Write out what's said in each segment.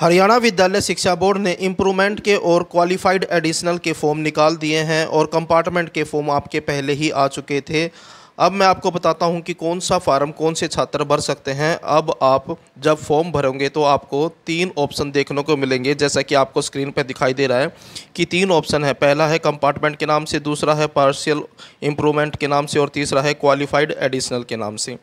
हरियाणा विद्यालय शिक्षा बोर्ड ने इम्प्रूवमेंट के और क्वालिफाइड एडिशनल के फॉर्म निकाल दिए हैं और कंपार्टमेंट के फॉर्म आपके पहले ही आ चुके थे अब मैं आपको बताता हूं कि कौन सा फार्म कौन से छात्र भर सकते हैं अब आप जब फॉर्म भरोगे तो आपको तीन ऑप्शन देखने को मिलेंगे जैसा कि आपको स्क्रीन पर दिखाई दे रहा है कि तीन ऑप्शन है पहला है कंपार्टमेंट के नाम से दूसरा है पार्शियल इम्प्रूवमेंट के नाम से और तीसरा है क्वालिफाइड एडिशनल के नाम से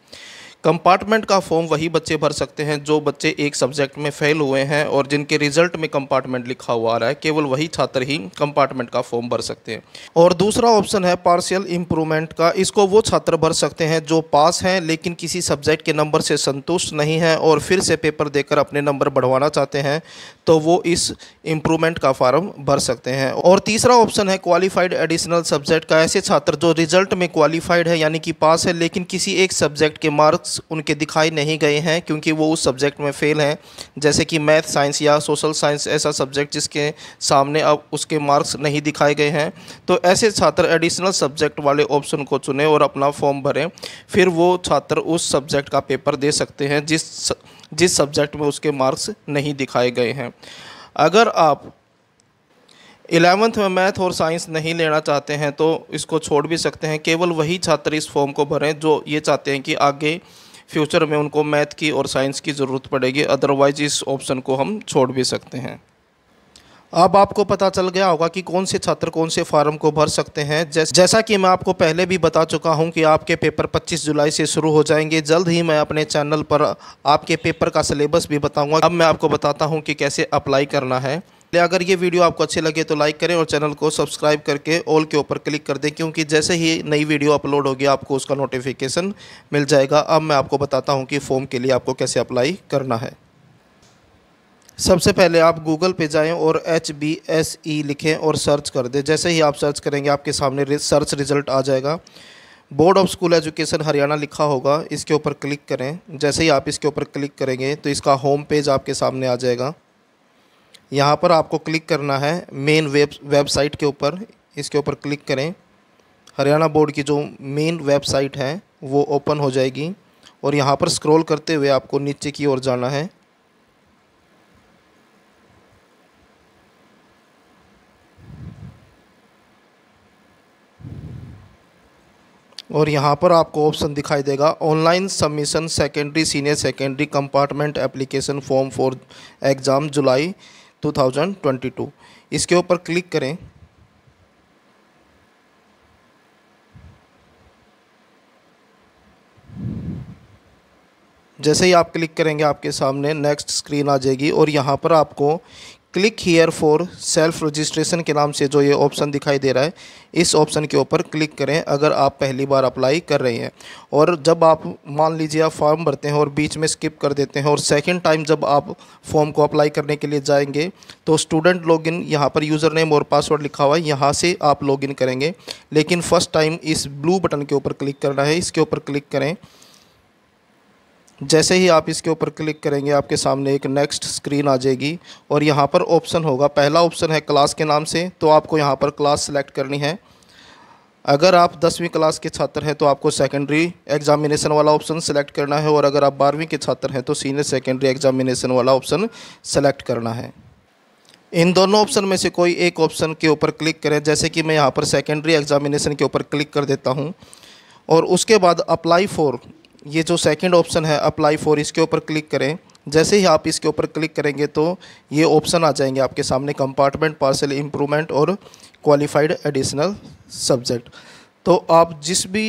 कंपार्टमेंट का फॉर्म वही बच्चे भर सकते हैं जो बच्चे एक सब्जेक्ट में फेल हुए हैं और जिनके रिजल्ट में कंपार्टमेंट लिखा हुआ आ रहा है केवल वही छात्र ही कंपार्टमेंट का फॉर्म भर सकते हैं और दूसरा ऑप्शन है पार्शियल इम्प्रूवमेंट का इसको वो छात्र भर सकते हैं जो पास हैं लेकिन किसी सब्जेक्ट के नंबर से संतुष्ट नहीं है और फिर से पेपर देकर अपने नंबर बढ़वाना चाहते हैं तो वो इस इम्प्रूवमेंट का फार्म भर सकते हैं और तीसरा ऑप्शन है क्वालिफाइड एडिशनल सब्जेक्ट का ऐसे छात्र जो रिजल्ट में क्वालिफाइड है यानी कि पास है लेकिन किसी एक सब्जेक्ट के मार्क्स मार्क्स उनके दिखाई नहीं गए हैं क्योंकि वो उस सब्जेक्ट में फ़ेल हैं जैसे कि मैथ साइंस या सोशल साइंस ऐसा सब्जेक्ट जिसके सामने अब उसके मार्क्स नहीं दिखाए गए हैं तो ऐसे छात्र एडिशनल सब्जेक्ट वाले ऑप्शन को चुनें और अपना फॉर्म भरें फिर वो छात्र उस सब्जेक्ट का पेपर दे सकते हैं जिस जिस सब्जेक्ट में उसके मार्क्स नहीं दिखाए गए हैं अगर आप इलेवंथ में मैथ और साइंस नहीं लेना चाहते हैं तो इसको छोड़ भी सकते हैं केवल वही छात्र इस फॉर्म को भरें जो ये चाहते हैं कि आगे फ्यूचर में उनको मैथ की और साइंस की ज़रूरत पड़ेगी अदरवाइज इस ऑप्शन को हम छोड़ भी सकते हैं अब आपको पता चल गया होगा कि कौन से छात्र कौन से फार्म को भर सकते हैं जैसा कि मैं आपको पहले भी बता चुका हूं कि आपके पेपर 25 जुलाई से शुरू हो जाएंगे जल्द ही मैं अपने चैनल पर आपके पेपर का सिलेबस भी बताऊंगा अब मैं आपको बताता हूं कि कैसे अप्लाई करना है अगर ये वीडियो आपको अच्छी लगे तो लाइक करें और चैनल को सब्सक्राइब करके ऑल के ऊपर क्लिक कर दें क्योंकि जैसे ही नई वीडियो अपलोड होगी आपको उसका नोटिफिकेशन मिल जाएगा अब मैं आपको बताता हूँ कि फॉर्म के लिए आपको कैसे अप्लाई करना है सबसे पहले आप गूगल पे जाएं और एच बी एस ई लिखें और सर्च कर दें जैसे ही आप सर्च करेंगे आपके सामने सर्च रिज़ल्ट आ जाएगा board of school education Haryana लिखा होगा इसके ऊपर क्लिक करें जैसे ही आप इसके ऊपर क्लिक करेंगे तो इसका होम पेज आपके सामने आ जाएगा यहाँ पर आपको क्लिक करना है मेन वेब वेबसाइट के ऊपर इसके ऊपर क्लिक करें हरियाणा बोर्ड की जो मेन वेबसाइट है वो ओपन हो जाएगी और यहाँ पर स्क्रॉल करते हुए आपको नीचे की ओर जाना है और यहाँ पर आपको ऑप्शन दिखाई देगा online submission secondary senior secondary compartment application form for exam July 2022 इसके ऊपर क्लिक करें जैसे ही आप क्लिक करेंगे आपके सामने नेक्स्ट स्क्रीन आ जाएगी और यहाँ पर आपको click here for self registration के नाम से जो ये ऑप्शन दिखाई दे रहा है इस ऑप्शन के ऊपर क्लिक करें अगर आप पहली बार अप्लाई कर रहे हैं और जब आप मान लीजिए आप फॉर्म भरते हैं और बीच में स्किप कर देते हैं और सेकंड टाइम जब आप फॉर्म को अप्लाई करने के लिए जाएंगे तो स्टूडेंट लॉगिन यहाँ पर यूज़र नेम और पासवर्ड लिखा हुआ है यहाँ से आप इन करेंगे लेकिन फ़र्स्ट टाइम इस ब्लू बटन के ऊपर क्लिक करना है इसके ऊपर क्लिक करें जैसे ही आप इसके ऊपर क्लिक करेंगे आपके सामने एक नेक्स्ट स्क्रीन आ जाएगी और यहाँ पर ऑप्शन होगा पहला ऑप्शन है क्लास के नाम से तो आपको यहाँ पर क्लास सेलेक्ट करनी है अगर आप दसवीं क्लास के छात्र हैं तो आपको सेकेंडरी एग्जामिनेशन वाला ऑप्शन सेलेक्ट करना है और अगर आप बारहवीं के छात्र हैं तो सीनियर सेकेंडरी एग्जामिनेशन वाला ऑप्शन सेलेक्ट करना है इन दोनों ऑप्शन में से कोई एक ऑप्शन के ऊपर क्लिक करें जैसे कि मैं यहाँ पर सेकेंडरी एग्जामिनेशन के ऊपर क्लिक कर देता हूँ और उसके बाद अप्लाई फॉर ये जो सेकंड ऑप्शन है अप्लाई फॉर इसके ऊपर क्लिक करें जैसे ही आप इसके ऊपर क्लिक करेंगे तो ये ऑप्शन आ जाएंगे आपके सामने कंपार्टमेंट पार्सल इम्प्रूवमेंट और क्वालिफाइड एडिशनल सब्जेक्ट तो आप जिस भी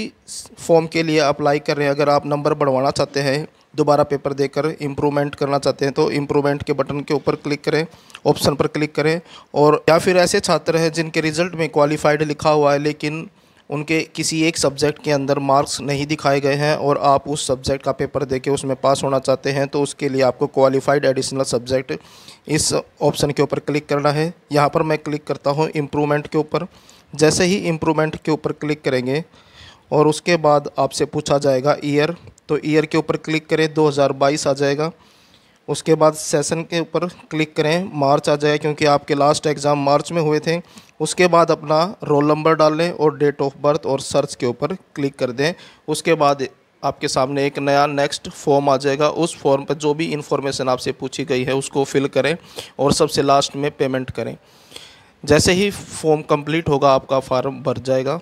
फॉर्म के लिए अप्लाई कर रहे हैं अगर आप नंबर बढ़वाना चाहते हैं दोबारा पेपर देकर इम्प्रूवमेंट करना चाहते हैं तो इम्प्रूवमेंट के बटन के ऊपर क्लिक करें ऑप्शन पर क्लिक करें और या फिर ऐसे छात्र हैं जिनके रिजल्ट में क्वालिफाइड लिखा हुआ है लेकिन उनके किसी एक सब्जेक्ट के अंदर मार्क्स नहीं दिखाए गए हैं और आप उस सब्जेक्ट का पेपर दे के उसमें पास होना चाहते हैं तो उसके लिए आपको क्वालिफाइड एडिशनल सब्जेक्ट इस ऑप्शन के ऊपर क्लिक करना है यहाँ पर मैं क्लिक करता हूँ इम्प्रूवमेंट के ऊपर जैसे ही इम्प्रूवमेंट के ऊपर क्लिक करेंगे और उसके बाद आपसे पूछा जाएगा ईयर तो ईयर के ऊपर क्लिक करें दो आ जाएगा उसके बाद सेशन के ऊपर क्लिक करें मार्च आ जाए क्योंकि आपके लास्ट एग्ज़ाम मार्च में हुए थे उसके बाद अपना रोल नंबर डाल लें और डेट ऑफ बर्थ और सर्च के ऊपर क्लिक कर दें उसके बाद आपके सामने एक नया नेक्स्ट फॉर्म आ जाएगा उस फॉर्म पर जो भी इन्फॉर्मेशन आपसे पूछी गई है उसको फिल करें और सबसे लास्ट में पेमेंट करें जैसे ही फॉर्म कंप्लीट होगा आपका फॉर्म भर जाएगा